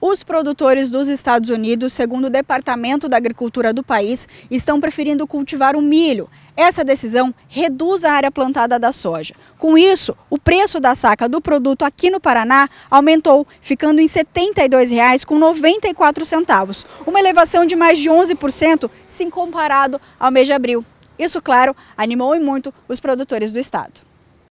Os produtores dos Estados Unidos, segundo o Departamento da Agricultura do país, estão preferindo cultivar o milho. Essa decisão reduz a área plantada da soja. Com isso, o preço da saca do produto aqui no Paraná aumentou, ficando em R$ 72,94, uma elevação de mais de 11% se comparado ao mês de abril. Isso, claro, animou e muito os produtores do estado.